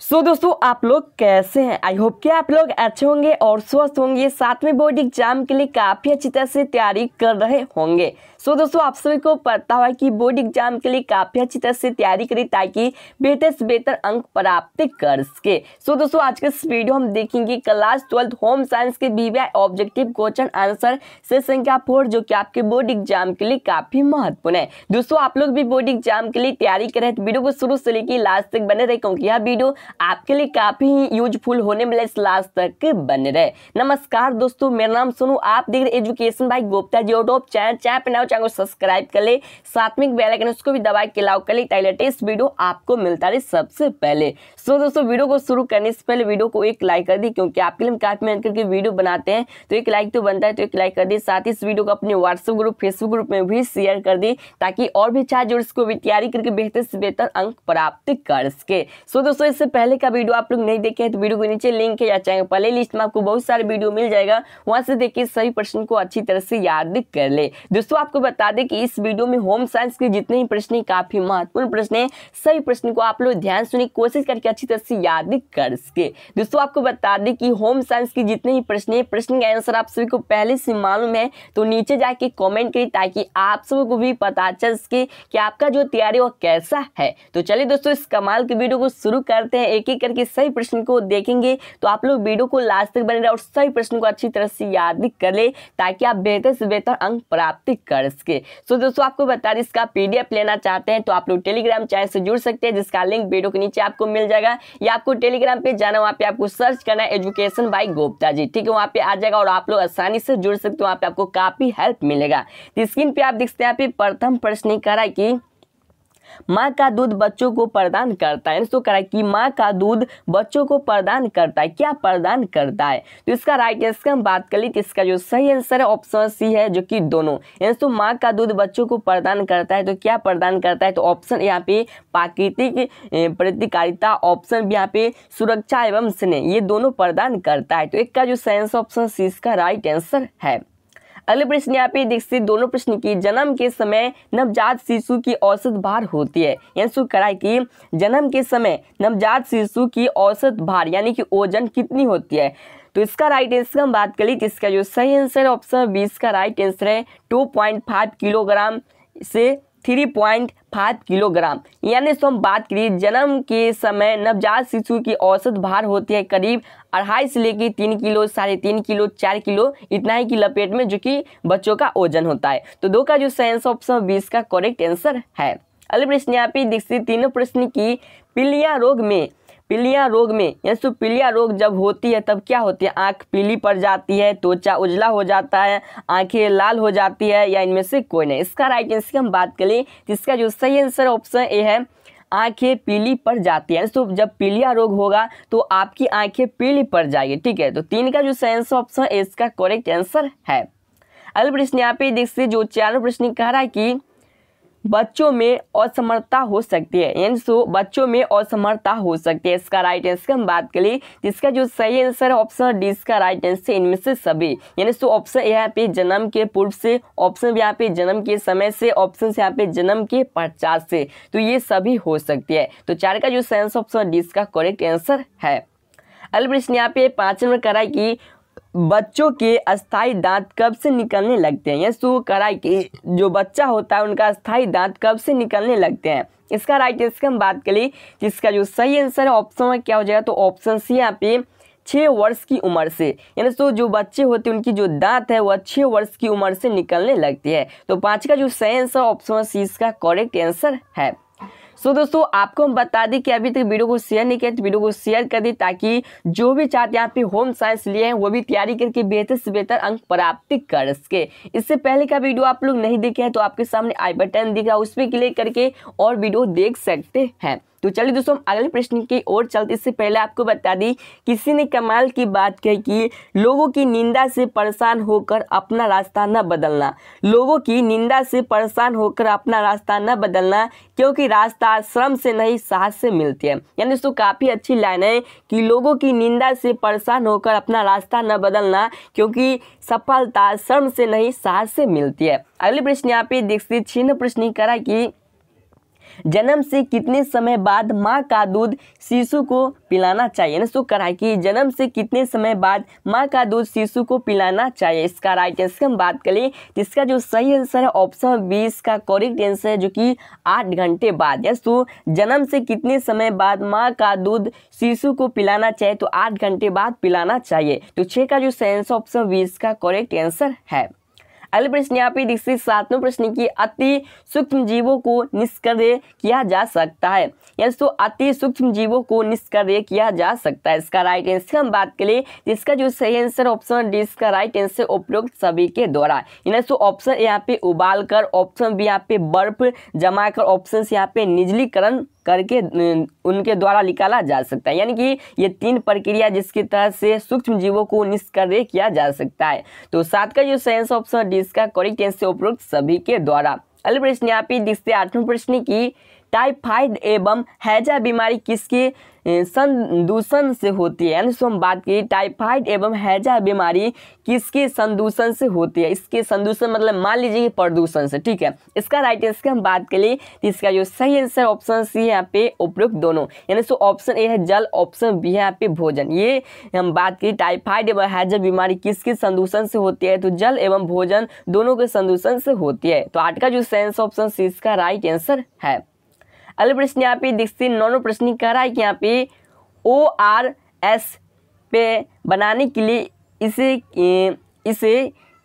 सो so, दोस्तों आप लोग कैसे हैं आई होप कि आप लोग अच्छे होंगे और स्वस्थ होंगे साथ में बोर्ड एग्जाम के लिए काफ़ी अच्छी तरह से तैयारी कर रहे होंगे सो दोस्तों आप सभी को पता हुआ कि बोर्ड एग्जाम के लिए काफ़ी अच्छी तरह से तैयारी करें ताकि बेहतर से बेहतर अंक प्राप्त कर सके सो दोस्तों आज के इस वीडियो हम देखेंगे क्लास ट्वेल्थ होम साइंस के बीवीआई ऑब्जेक्टिव क्वेश्चन आंसर से संख्या फोर जो कि आपके बोर्ड एग्जाम के लिए काफ़ी महत्वपूर्ण है दोस्तों आप लोग भी बोर्ड एग्जाम के लिए तैयारी करें तो वीडियो को शुरू से लेकर लास्ट तक बने रहे क्योंकि यह वीडियो आपके लिए काफ़ी यूजफुल होने वाले इस लास्ट तक बने रहे नमस्कार दोस्तों मेरा नाम सुनू आप देख रहे एजुकेशन भाई गुप्ता जी ऑटो चैनल चैप चैनल को सब्सक्राइब कर ले साथ में बेल आइकन उसको भी दबा के लाओ कर ले ताकि लेटेस्ट वीडियो आपको मिलता रहे सबसे पहले सो दोस्तों वीडियो को शुरू करने से पहले वीडियो को एक लाइक कर दी क्योंकि आपके लिए हम काफ़ी मेहनत करके वीडियो बनाते हैं तो एक लाइक तो बनता है तो एक लाइक कर दी साथ ही इस वीडियो को अपने व्हाट्सअप ग्रुप फेसबुक ग्रुप में भी शेयर कर दी ताकि और भी छात्र जोड़ इसको तैयारी करके बेहतर से बेहतर अंक प्राप्त कर सके सो दोस्तों इससे पहले का वीडियो आप लोग नहीं देखे तो वीडियो के नीचे लिंक है या चैनल पहले लिस्ट में आपको बहुत सारे वीडियो मिल जाएगा वहां से देखिए सभी प्रश्न को अच्छी तरह से याद कर ले दोस्तों आपको बता दें कि इस वीडियो में होम साइंस के जितने ही प्रश्न हैं काफ़ी महत्वपूर्ण प्रश्न है सभी प्रश्न को आप लोग ध्यान सुनने की कोशिश करके अच्छी तरह से याद कर सके दोस्तों आपको बता दें कि होम साइंस के जितने ही प्रश्न है प्रश्न का आंसर आप सभी को पहले से मालूम है तो नीचे जाके कॉमेंट करिए ताकि आप सबको को भी पता चल सके कि आपका जो तैयारी वो कैसा है तो चलिए दोस्तों इस कमाल की वीडियो को शुरू करते हैं एक एक करके सही प्रश्न को देखेंगे तो आप लोग वीडियो को लास्ट तक बने रहे और सही प्रश्न को अच्छी तरह से याद कर ले ताकि आप बेहतर से बेहतर अंक प्राप्त कर एस के सो दोस्तों आपको बता दें इसका पीडीएफ लेना चाहते हैं तो आप लोग टेलीग्राम चैनल से जुड़ सकते हैं जिसका लिंक वीडियो के नीचे आपको मिल जाएगा या आपको टेलीग्राम पे जाना वहाँ पे आपको सर्च करना है एजुकेशन बाई गोप्ता जी ठीक है वहाँ पे आ जाएगा और आप लोग आसानी से जुड़ सकते हो वहाँ पे आपको काफ़ी हेल्प मिलेगा स्क्रीन पे आप देखते हैं यहाँ पे प्रथम प्रश्न करा कि माँ का दूध बच्चों को प्रदान करता है तो कह रहा है कि माँ का दूध बच्चों को प्रदान करता है क्या प्रदान करता है तो इसका राइट आंसर हम बात कर ली तो इसका जो सही आंसर है ऑप्शन सी है जो कि दोनों यानी तो माँ का दूध बच्चों को प्रदान करता है तो क्या प्रदान करता है तो ऑप्शन यहाँ पे प्राकृतिक प्रतिकारिता ऑप्शन भी यहाँ पे सुरक्षा एवं स्नेह ये दोनों प्रदान करता है तो एक का जो सही आंसर ऑप्शन सी इसका राइट आंसर है अगले प्रश्न यहाँ पे देख सकते दोनों प्रश्न की जन्म के समय नवजात शिशु की औसत भार होती है यानी कराए कि जन्म के समय नवजात शिशु की औसत भार यानी कि ओजन कितनी होती है तो इसका राइट आंसर हम बात करें तो इसका जो सही आंसर ऑप्शन बी इसका राइट आंसर है टू पॉइंट फाइव किलोग्राम से थ्री पॉइंट फाइव किलोग्राम यानी तो हम बात करिए जन्म के समय नवजात शिशु की औसत भार होती है करीब अढ़ाई से लेकर तीन किलो साढ़े तीन किलो चार किलो इतना ही की लपेट में जो कि बच्चों का ओजन होता है तो दो का जो साइंस ऑप्शन बीस का करेक्ट आंसर है अगले प्रश्न यहाँ पे देखिए तीनों प्रश्न की पीलिया रोग में पीलिया रोग में यशु पीलिया रोग जब होती है तब क्या होती है आँख पीली पड़ जाती है त्वचा उजला हो जाता है आँखें लाल हो जाती है या इनमें से कोई नहीं इसका राइट आंसर की हम बात करें जिसका जो सही आंसर ऑप्शन ए है आंखें पीली पड़ जाती हैं तो जब पीलिया रोग होगा तो आपकी आंखें पीली पड़ जाएगी ठीक है तो तीन का जो सही आंसर ऑप्शन है इसका करेक्ट आंसर है अगले प्रश्न यहाँ पे देखिए जो चारों प्रश्न कह रहा है कि बच्चों में असमर्थता हो सकती है यानी सो बच्चों में असमर्थता हो सकती है इसका राइट आंसर की हम बात करें जिसका जो सही आंसर है ऑप्शन डी इसका राइट आंसर है इनमें से सभी यानी सो ऑप्शन यहाँ पे जन्म के पूर्व से ऑप्शन यहाँ पे जन्म के समय से ऑप्शन यहाँ पे जन्म के पश्चात से तो ये सभी हो सकती है तो चार का जो सही आंसर ऑप्शन डी इसका करेक्ट आंसर है अगले प्रश्न यहाँ पे पाँच नंबर कराए कि बच्चों के अस्थाई दांत कब से निकलने लगते हैं यह शुरू कराए कि जो बच्चा होता है उनका अस्थाई दांत कब से निकलने लगते हैं इसका राइट इसकी हम बात करें जिसका जो सही आंसर है ऑप्शन में क्या हो जाएगा तो ऑप्शन सी यहाँ पे छः वर्ष की उम्र से यानी तो जो बच्चे होते हैं उनकी जो दांत है वह छः वर्ष की उम्र से निकलने लगती है तो पाँच का जो सही आंसर ऑप्शन सी इसका करेक्ट आंसर है सो दोस्तों आपको हम बता दें कि अभी तक वीडियो को शेयर नहीं किया तो वीडियो को शेयर कर दें ताकि जो भी छात्र यहाँ पे होम साइंस लिए हैं वो भी तैयारी करके बेहतर से बेहतर अंक प्राप्ति कर सके इससे पहले का वीडियो आप लोग नहीं देखे हैं तो आपके सामने आई बटन दिख रहा है उस पर क्लिक करके और वीडियो देख सकते हैं तो चलिए दोस्तों अगले प्रश्न की ओर चलते इससे पहले आपको बता दी किसी ने कमाल की बात कही कि लोगों की निंदा से परेशान होकर अपना रास्ता न बदलना लोगों की निंदा से परेशान होकर अपना रास्ता न बदलना क्योंकि रास्ता श्रम से नहीं साहस से मिलती है यानी दोस्तों काफ़ी अच्छी लाइन है कि लोगों की निंदा से परेशान होकर अपना रास्ता न बदलना क्योंकि सफलता श्रम से नहीं साहस से मिलती है अगले प्रश्न यहाँ पे दीक्षित छिन्न प्रश्न करा कि जन्म से कितने समय बाद माँ का दूध शिशु को पिलाना चाहिए ना सो कराए कि जन्म से कितने समय बाद माँ का दूध शिशु को पिलाना चाहिए इसका राइट आंसर हम बात करें इसका जो सही आंसर है ऑप्शन बी इसका करेक्ट आंसर है जो कि आठ घंटे बाद यस तो जन्म से कितने समय बाद माँ का दूध शिशु को पिलाना चाहिए तो आठ घंटे बाद पिलाना चाहिए तो छः का जो सही आंसर ऑप्शन बी इसका करेक्ट आंसर है अगले प्रश्न यहाँ पे देखिए सातवें प्रश्न की अति सूक्ष्म जीवों को निष्क्रिय किया जा सकता है या तो अति सूक्ष्म जीवों को निष्क्रिय किया जा सकता है इसका राइट आंसर हम बात करें जिसका जो सही आंसर ऑप्शन डी इसका राइट आंसर उपयुक्त सभी के द्वारा दोस्तों ऑप्शन यहाँ पे उबाल कर ऑप्शन भी यहाँ पे बर्फ जमा कर ऑप्शन यहाँ पे निजलीकरण करके उनके द्वारा निकाला जा सकता है यानी कि ये तीन प्रक्रिया जिसके तहत से सूक्ष्म जीवों को निष्क्रिय किया जा सकता है तो सात का जो सेंस ऑप्शन डी इसका करेक्ट आंसर उपरोक्त सभी के द्वारा अगले प्रश्न यहाँ पे दिखते आठवें प्रश्न की टाइफाइड एवं हैजा बीमारी किसके संदूषण से होती है यानी हम बात की टाइफाइड एवं हैजा बीमारी किसके संदूषण से होती है इसके संदूषण मतलब मान लीजिए कि प्रदूषण से ठीक है इसका राइट आंसर की हम बात कर लिए तो इसका जो सही आंसर ऑप्शन सी है यहाँ पे उपयुक्त दोनों यानी सो ऑप्शन ए है जल ऑप्शन बी है यहाँ पे भोजन ये हम बात करिए टाइफाइड एवं हैजा बीमारी किसके संदूषण से होती है तो जल एवं भोजन दोनों के संदूषण से होती है तो आठ का जो सेंस ऑप्शन सी इसका राइट आंसर है अगले प्रश्न यहाँ पे दिखते नौ नौनो प्रश्न कह रहा है कि यहाँ पे ओ आर एस पे बनाने के लिए इसे इसे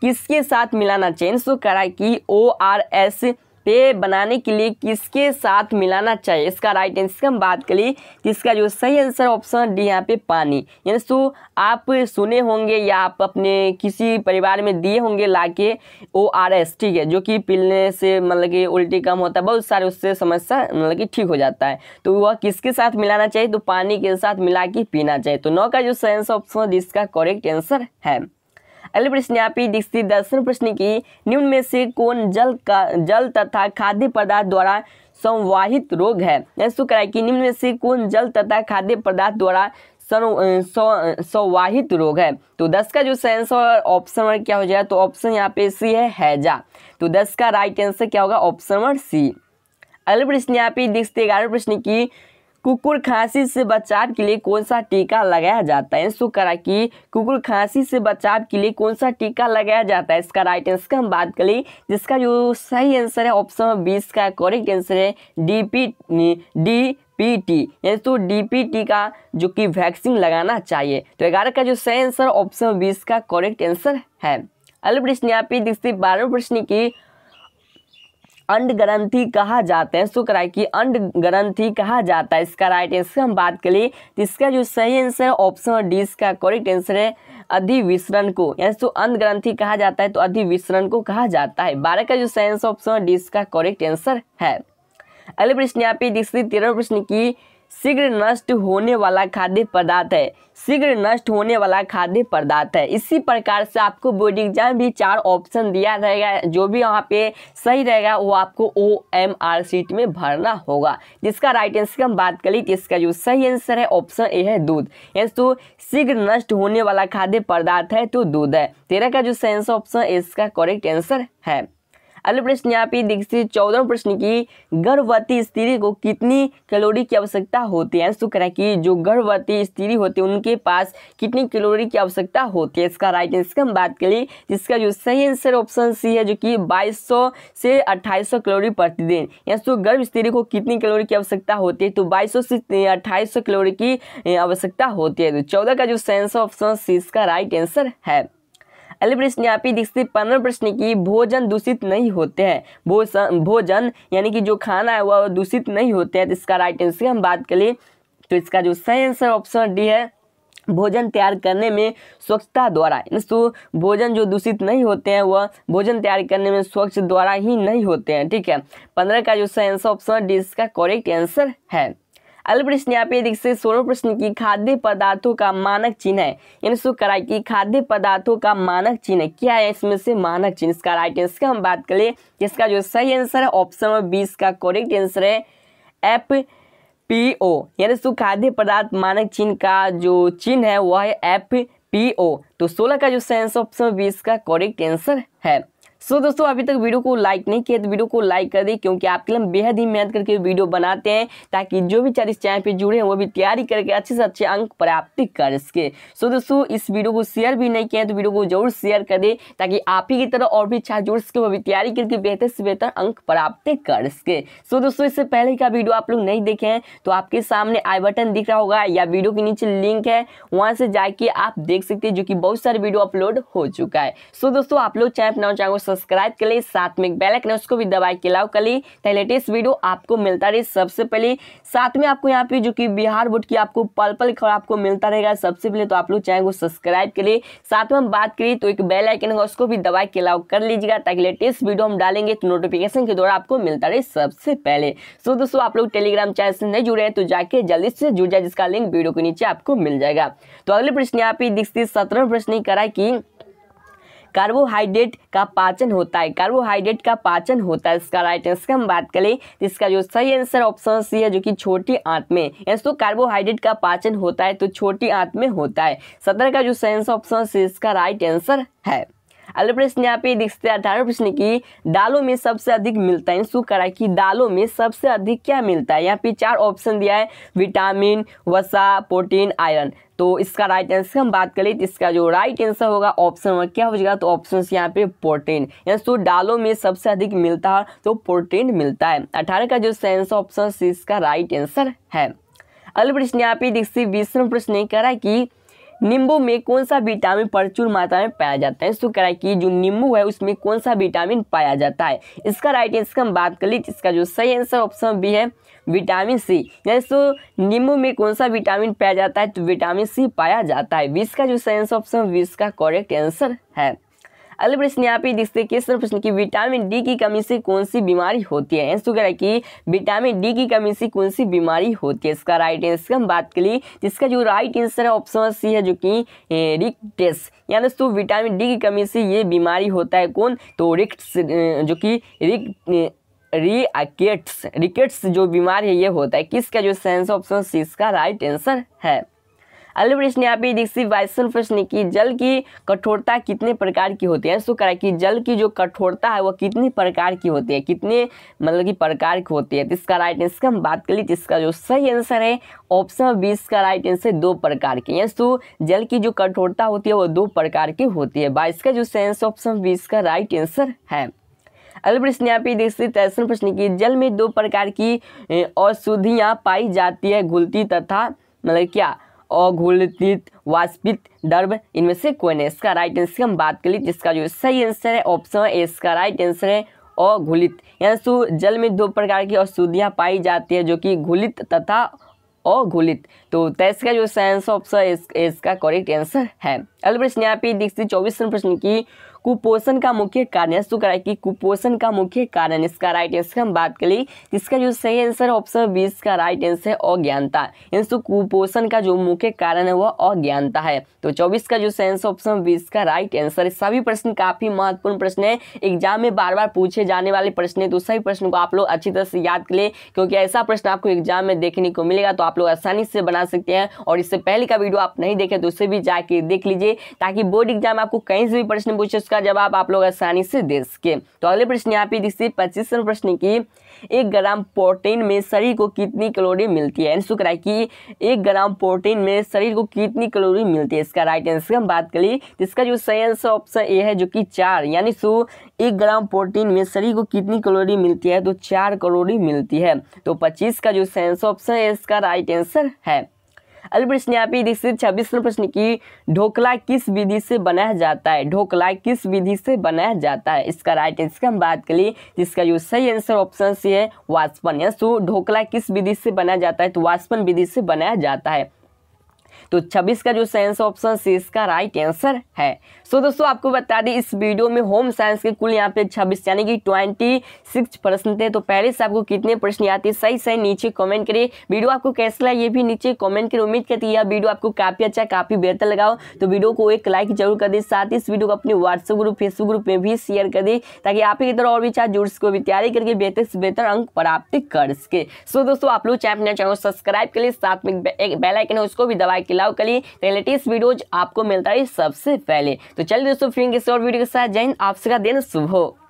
किसके साथ मिलाना चाहिए सो कह रहा है कि ओ आर एस पेय बनाने के लिए किसके साथ मिलाना चाहिए इसका राइट आंसर हम बात करिए इसका जो सही आंसर ऑप्शन डी यहाँ पे पानी यानी सो आप सुने होंगे या आप अपने किसी परिवार में दिए होंगे ला के ओ आर एस ठीक है जो कि पीने से मतलब कि उल्टी कम होता है बहुत सारे उससे समस्या मतलब कि ठीक हो जाता है तो वह किसके साथ मिलाना चाहिए तो पानी के साथ मिला के पीना चाहिए तो नौ का जो सही आंसर ऑप्शन इसका करेक्ट आंसर है अगले प्रश्न यहाँ पे जिससे दर्शन प्रश्न की निम्न में से कौन जल का जल तथा खाद्य पदार्थ द्वारा संवाहित रोग है ऐसा कराए कि निम्न में से कौन जल तथा खाद्य पदार्थ द्वारा संवाहित रोग है तो दस का जो सही ऑप्शन वर्ड क्या हो जाएगा तो ऑप्शन यहाँ पे सी है हैजा तो दस का राइट आंसर क्या होगा ऑप्शन वर्ड सी अगले प्रश्न यहाँ पे देखते ग्यारह प्रश्न की कुकुर खांसी से बचाव के लिए कौन सा टीका लगाया जाता है इसको करा कि कुकुर खांसी से बचाव के लिए कौन सा टीका लगाया जाता है इसका राइट आंसर हम बात करें जिसका जो सही आंसर है ऑप्शन बीस का करेक्ट आंसर है डी पी डी पीटी यानी तो डीपीटी का जो कि वैक्सीन लगाना चाहिए तो ग्यारह का जो सही आंसर ऑप्शन बीस का करेक्ट आंसर है अगले प्रश्न यहाँ पे देखते बारहवें प्रश्न की अंड ग्रंथि कहा जाता है शुक्राय की अंड ग्रंथि कहा जाता है इसका राइट आंसर हम बात करें तो इसका जो सही आंसर है ऑप्शन डी इसका करेक्ट आंसर है अधिविसरण को यानी तो अंध ग्रंथि कहा जाता है तो अधिविसरण को कहा जाता है बारह का जो सही आंसर ऑप्शन डी इसका करेक्ट आंसर है अगले प्रश्न यहाँ पे देखते तेरह प्रश्न की शीघ्र नष्ट होने वाला खाद्य पदार्थ है शीघ्र नष्ट होने वाला खाद्य पदार्थ है इसी प्रकार से आपको बोर्ड एग्जाम भी चार ऑप्शन दिया रहेगा जो भी वहाँ पे सही रहेगा वो आपको ओ एम आर सीट में भरना होगा जिसका राइट आंसर की हम बात करें तो इसका जो सही आंसर है ऑप्शन ए है दूध यानी तो शीघ्र नष्ट होने वाला खाद्य पदार्थ है तो दूध है तेरह का जो सही आंसर ऑप्शन इसका करेक्ट आंसर है अगले प्रश्न यहाँ पे देख सकते चौदह प्रश्न की गर्भवती स्त्री को कितनी कैलोरी की आवश्यकता होती है आंसर है कि जो गर्भवती स्त्री होती है उनके पास कितनी कैलोरी की आवश्यकता होती है इसका राइट आंसर हम बात करें जिसका जो सही आंसर ऑप्शन सी है जो कि 2200 से 2800 कैलोरी प्रतिदिन तो गर्भ स्त्री को कितनी कैलोरी की आवश्यकता होती है तो बाईस से अट्ठाईस कैलोरी की आवश्यकता होती है तो चौदह का जो सही आंसर ऑप्शन सी इसका राइट आंसर है अगले प्रश्न यहाँ पे देखते पंद्रह प्रश्न की भोजन दूषित नहीं होते हैं भोजन भोजन यानी कि जो खाना है वह दूषित नहीं होते हैं तो इसका राइट आंसर हम बात करें तो इसका जो सही आंसर ऑप्शन डी है भोजन तैयार करने में स्वच्छता द्वारा तो भोजन जो दूषित नहीं होते हैं वह भोजन तैयार करने में स्वच्छ द्वारा ही नहीं होते हैं ठीक है पंद्रह का जो सही आंसर ऑप्शन डी इसका करेक्ट आंसर है प्रश्न यहाँ पे देख सकते सोलह प्रश्न की खाद्य पदार्थों का मानक चिन्ह है यानी सो कराई की खाद्य पदार्थों का मानक चिन्ह क्या है इसमें से मानक चिन्ह इसका राइट आंसर का हम बात करें इसका जो सही आंसर है ऑप्शन नंबर बीस का करेक्ट आंसर है एप पी ओ यानी सो खाद्य पदार्थ मानक चिन्ह का जो चिन्ह है वह है एफ पी ओ तो सोलह का जो सही आंसर ऑप्शन बीस का करेक्ट आंसर है सो so, दोस्तों अभी तक वीडियो को लाइक नहीं किया तो वीडियो को लाइक कर दी क्योंकि आपके लिए बेहद ही मेहनत करके वीडियो बनाते हैं ताकि जो भी चार इस चैनल पर जुड़े हैं वो भी तैयारी करके अच्छे से अच्छे अंक प्राप्त कर सके सो so, दोस्तों इस वीडियो को शेयर भी नहीं किया तो वीडियो को जरूर शेयर कर दे ताकि आप ही की तरह और भी छात्र अच्छा जुड़ सके वो भी तैयारी करके बेहतर से बेहतर अंक प्राप्त कर सके सो so, दोस्तों इससे पहले का वीडियो आप लोग नहीं देखे हैं तो आपके सामने आई बटन दिख रहा होगा या वीडियो के नीचे लिंक है वहाँ से जाके आप देख सकते हैं जो कि बहुत सारे वीडियो अपलोड हो चुका है सो दोस्तों आप लोग चैनल बनाना चाहेंगे सब्सक्राइब कर ली साथ में बेल आइकन उसको भी दबा के लाओ कर ली तो लेटेस्ट वीडियो आपको मिलता रहे सबसे पहले साथ में आपको यहाँ पे जो कि बिहार बोर्ड की आपको पल पल खबर आपको मिलता रहेगा सबसे पहले तो आप लोग चैनल को सब्सक्राइब करिए साथ में हम बात करिए तो एक बेल आइकन होगा उसको भी दबा के लाओ कर लीजिएगा ताकि लेटेस्ट वीडियो हम डालेंगे तो नोटिफिकेशन के द्वारा आपको मिलता रहे सबसे पहले सो दोस्तों आप लोग टेलीग्राम चैनल से नहीं जुड़े हैं तो जाके जल्दी से जुड़ जाए जिसका लिंक वीडियो के नीचे आपको मिल जाएगा तो अगले प्रश्न यहाँ पे दिखती सत्रह प्रश्न करा कि कार्बोहाइड्रेट का पाचन होता है कार्बोहाइड्रेट का पाचन होता है इसका राइट आंसर हम बात करें तो इसका जो सही आंसर ऑप्शन सी है जो कि छोटी आंत में तो कार्बोहाइड्रेट का पाचन होता है तो छोटी आंत में होता है सत्रह का जो सही आंसर ऑप्शन सी इसका राइट आंसर है अगले प्रश्न यहाँ पे दिखते हैं अठारह प्रश्न की दालों में सबसे अधिक मिलता है सुकरा तो की दालों में सबसे अधिक क्या मिलता है यहाँ पे चार ऑप्शन दिया है विटामिन वसा प्रोटीन आयरन तो इसका राइट आंसर हम बात करें तो इसका जो राइट आंसर होगा ऑप्शन वन क्या हो जाएगा तो ऑप्शन यहाँ पे प्रोटीन यानी तो डालों में सबसे अधिक मिलता है तो प्रोटीन मिलता है अठारह का जो सेंस ऑप्शन इसका राइट आंसर है अगले प्रश्न यहाँ पे देखिए बीसवा प्रश्न कह रहा है कि नींबू में कौन सा विटामिन प्रचुर मात्रा में पाया जाता है शुक्र है कि जो नींबू है उसमें कौन सा विटामिन पाया जाता है इसका राइट आंसर हम बात कर लीजिए इसका जो सही आंसर ऑप्शन बी है विटामिन सी यानी तो नींबू में कौन सा विटामिन पाया जाता है तो विटामिन सी पाया जाता है बीस का जो सही आंसर ऑप्शन बीस का करेक्ट आंसर है अगले प्रश्न यहाँ पे देखते क्वेश्चन प्रश्न की विटामिन डी की कमी से कौन सी बीमारी होती है आंसर क्या है कि विटामिन डी की कमी से कौन सी बीमारी होती है इसका राइट आंसर हम बात कर ली जिसका जो राइट आंसर है ऑप्शन सी है जो कि रिक्टेस यानी दोस्तों विटामिन डी की कमी से ये बीमारी होता है कौन तो रिक्ट जो कि रिक रिकेट्स रिकेट्स जो बीमारी है ये होता है किसका जो सेंस ऑप्शन सी इसका राइट आंसर है अल्ब्रिज ने यहाँ पे देखिए वाइसन प्रश्न की जल की कठोरता कितने प्रकार की होती है सो करा कि जल की जो कठोरता है वह कितने प्रकार की होती है कितने मतलब कि प्रकार की होती है तो इसका राइट आंसर हम बात कर तो इसका जो सही आंसर है ऑप्शन बी इसका राइट आंसर दो प्रकार के यस जल की जो कठोरता होती है वो दो प्रकार की होती है बाईस का जो सेंस ऑप्शन बी इसका राइट आंसर है अल्ब्रिश यहाँ पे देखिए तैसन प्रश्न की जल में दो प्रकार की औषधियाँ पाई जाती है घुलती तथा मतलब क्या अघोलित वाष्पित दर्भ इनमें से कोई नहीं इसका राइट आंसर की हम बात कर ली जिसका जो सही आंसर है ऑप्शन है इसका राइट आंसर है अघुलित यानी जल में दो प्रकार की औषधियाँ पाई जाती है जो कि घुलित तथा अघुलित तो तेईस तो का जो साइंस ऑप्शन इसका करेक्ट आंसर है अगले प्रश्न यहाँ पे दीक्षित चौबीस प्रश्न की कुपोषण का मुख्य कारण है शुक्र कि कुपोषण का मुख्य कारण इसका राइट आंसर हम बात कर ली इसका जो सही आंसर ऑप्शन बीस का राइट आंसर है अज्ञानता तो कुपोषण का जो मुख्य कारण है वह अज्ञानता है तो चौबीस का जो सही आंसर ऑप्शन बीस का राइट आंसर है सभी प्रश्न काफी महत्वपूर्ण प्रश्न है एग्जाम में बार बार पूछे जाने वाले प्रश्न है तो सभी प्रश्न को आप लोग अच्छी तरह से याद कर ले क्योंकि ऐसा प्रश्न आपको एग्जाम में देखने को मिलेगा तो आप लोग आसानी से बना सकते हैं और इससे पहले का वीडियो आप नहीं देखे तो उसे भी जाके देख लीजिए ताकि बोर्ड एग्जाम आपको कहीं से भी प्रश्न पूछे इसका जवाब आप लोग आसानी से दे सके तो अगले प्रश्न यहाँ पे जिससे पच्चीस प्रश्न की एक ग्राम प्रोटीन में शरीर को कितनी कैलोरी मिलती है आंसर कराए कि एक ग्राम प्रोटीन में शरीर को कितनी कैलोरी मिलती है इसका राइट आंसर हम बात करिए तो इसका जो सही आंसर ऑप्शन ए है जो कि चार यानी सो एक ग्राम प्रोटीन में शरीर को कितनी कैलोरी मिलती है तो चार कैलोरी मिलती है तो पच्चीस का जो सही आंसर ऑप्शन है इसका राइट आंसर है अगले ने यहाँ पे देखिए छब्बीसवें प्रश्न की ढोकला किस विधि से बनाया जाता है ढोकला किस विधि से बनाया जाता है इसका राइट आंसर हम बात कर लिए जिसका जो सही आंसर ऑप्शन सी है वाष्पन या ढोकला किस विधि से बनाया जाता है तो वाष्पन विधि से बनाया जाता है तो 26 का जो साइंस ऑप्शन सी इसका राइट आंसर है सो so, दोस्तों आपको बता दें इस वीडियो में होम साइंस के कुल यहाँ पे 26 यानी कि 26 प्रश्न थे तो पहले से आपको कितने प्रश्न आते हैं सही सही नीचे कमेंट करिए वीडियो आपको कैसा लगा ये भी नीचे कमेंट करिए उम्मीद करती है यह वीडियो आपको काफ़ी अच्छा काफ़ी बेहतर लगाओ तो वीडियो को एक लाइक जरूर कर दें साथ ही इस वीडियो को अपने व्हाट्सएप ग्रुप फेसबुक ग्रुप में भी शेयर कर दें ताकि आप इधर और भी चाहे जुड़ सको भी तैयारी करके बेहतर से बेहतर अंक प्राप्त कर सके सो दोस्तों आप लोग चैनल सब्सक्राइब के लिए साथ में एक बेलाइकन है उसको भी दबाए किलाओ कली लिए वीडियोज आपको मिलता है सबसे पहले तो चलिए दोस्तों फिर इस और वीडियो के साथ जैन आपसे का दिन सुबह